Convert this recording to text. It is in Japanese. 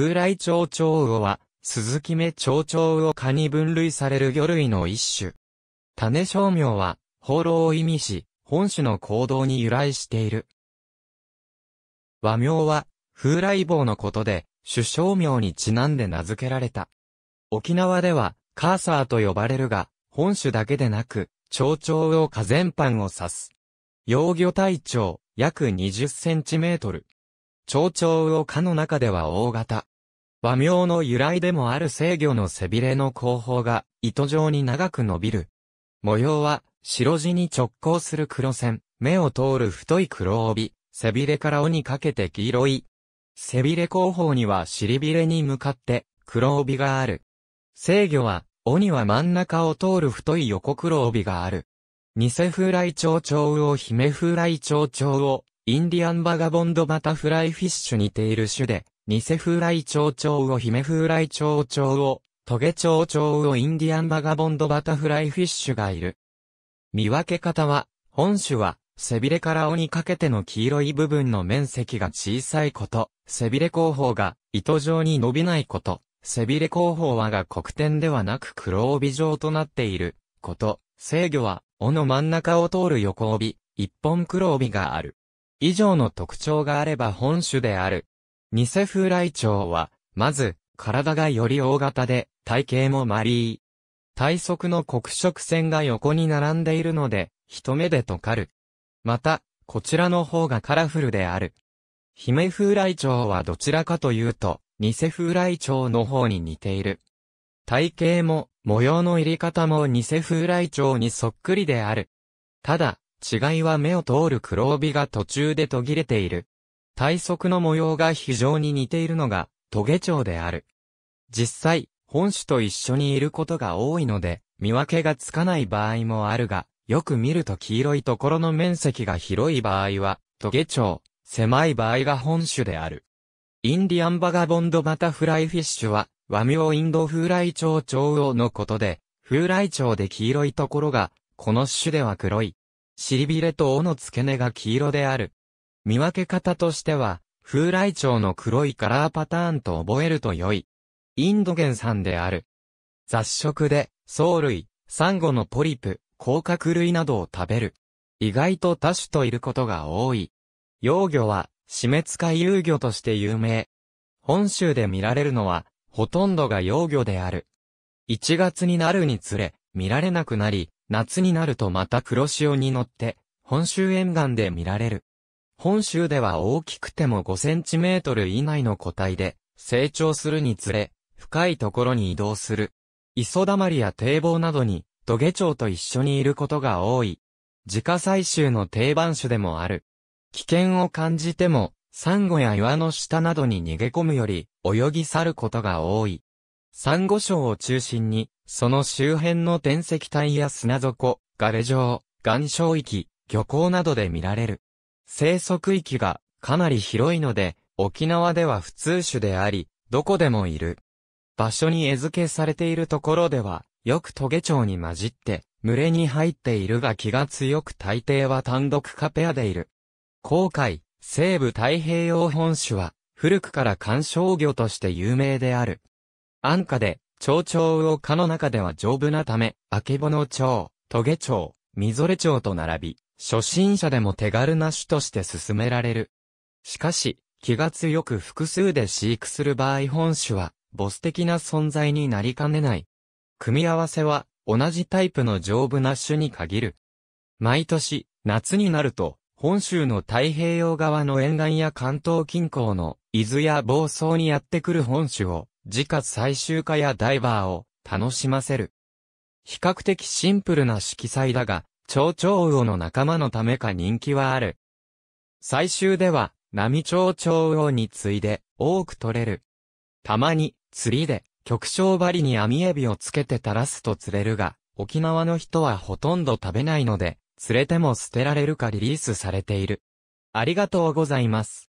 風来蝶蝶魚は、鈴木目蝶々魚科に分類される魚類の一種。種商名は、放浪を意味し、本種の行動に由来している。和名は、風来坊のことで、種商名にちなんで名付けられた。沖縄では、カーサーと呼ばれるが、本種だけでなく、蝶蝶魚科全般を指す。幼魚体長、約20センチメートル。蝶々魚科の中では大型。和名の由来でもある制御の背びれの後方が糸状に長く伸びる。模様は白地に直行する黒線、目を通る太い黒帯、背びれから尾にかけて黄色い。背びれ後方には尻びれに向かって黒帯がある。制御は尾には真ん中を通る太い横黒帯がある。ニセ風来蝶々魚姫風来蝶々魚インディアンバガボンドバタフライフィッシュにている種で、ニセ風来蝶々を姫風来蝶々を、トゲ蝶々をインディアンバガボンドバタフライフィッシュがいる。見分け方は、本種は、背びれから尾にかけての黄色い部分の面積が小さいこと、背びれ後方が糸状に伸びないこと、背びれ後方はが黒点ではなく黒帯状となっていること、制御は、尾の真ん中を通る横帯、一本黒帯がある。以上の特徴があれば本種である。ニセフライチョウは、まず、体がより大型で、体型もマリー。体側の黒色線が横に並んでいるので、一目で溶かる。また、こちらの方がカラフルである。ヒメフライチョウはどちらかというと、ニセフライチョウの方に似ている。体型も、模様の入り方もニセフライチョウにそっくりである。ただ、違いは目を通る黒帯が途中で途切れている。体側の模様が非常に似ているのが、トゲ蝶である。実際、本種と一緒にいることが多いので、見分けがつかない場合もあるが、よく見ると黄色いところの面積が広い場合は、トゲ蝶、狭い場合が本種である。インディアンバガボンドバタフライフィッシュは、和名インド風来蝶蝶王のことで、風来蝶で黄色いところが、この種では黒い、尻びれと尾の付け根が黄色である。見分け方としては、風来鳥の黒いカラーパターンと覚えると良い。インドゲンさんである。雑食で、藻類、サンゴのポリプ、甲殻類などを食べる。意外と多種といることが多い。幼魚は、死滅化遊魚として有名。本州で見られるのは、ほとんどが幼魚である。1月になるにつれ、見られなくなり、夏になるとまた黒潮に乗って、本州沿岸で見られる。本州では大きくても5センチメートル以内の個体で、成長するにつれ、深いところに移動する。磯だまりや堤防などに、土下町と一緒にいることが多い。自家採集の定番種でもある。危険を感じても、サンゴや岩の下などに逃げ込むより、泳ぎ去ることが多い。サンゴ礁を中心に、その周辺の天石帯や砂底、ガレ状、岩礁域、漁港などで見られる。生息域がかなり広いので、沖縄では普通種であり、どこでもいる。場所に餌付けされているところでは、よくトゲ蝶に混じって、群れに入っているが気が強く大抵は単独かペアでいる。航海、西部太平洋本種は、古くから観賞魚として有名である。安価で、蝶々魚科の中では丈夫なため、あけぼの蝶、トゲ蝶、みぞれ蝶と並び、初心者でも手軽な種として進められる。しかし、気が強く複数で飼育する場合本種は、ボス的な存在になりかねない。組み合わせは、同じタイプの丈夫な種に限る。毎年、夏になると、本州の太平洋側の沿岸や関東近郊の伊豆や房総にやってくる本種を自家最終化やダイバーを楽しませる。比較的シンプルな色彩だが、蝶々魚の仲間のためか人気はある。最終では、波蝶々魚に次いで多く取れる。たまに、釣りで、極小針に網エビをつけて垂らすと釣れるが、沖縄の人はほとんど食べないので、釣れても捨てられるかリリースされている。ありがとうございます。